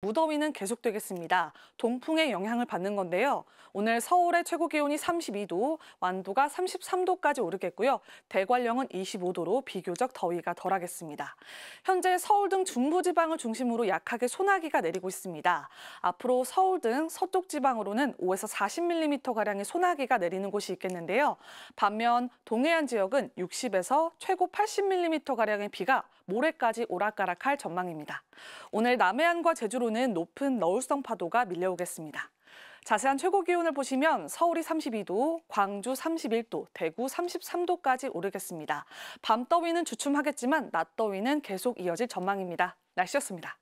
무더위는 계속되겠습니다. 동풍의 영향을 받는 건데요. 오늘 서울의 최고 기온이 32도, 완도가 33도까지 오르겠고요. 대관령은 25도로 비교적 더위가 덜하겠습니다. 현재 서울 등 중부지방을 중심으로 약하게 소나기가 내리고 있습니다. 앞으로 서울 등 서쪽지방으로는 5에서 40mm가량의 소나기가 내리는 곳이 있겠는데요. 반면 동해안 지역은 60에서 최고 80mm가량의 비가 모레까지 오락가락할 전망입니다. 오늘 남해안과 제주로 내일부로는 높은 너울성 파도가 밀려오겠습니다. 자세한 최고 기온을 보시면 서울이 32도, 광주 31도, 대구 33도까지 오르겠습니다. 밤 더위는 주춤하겠지만 낮 더위는 계속 이어질 전망입니다. 날씨였습니다.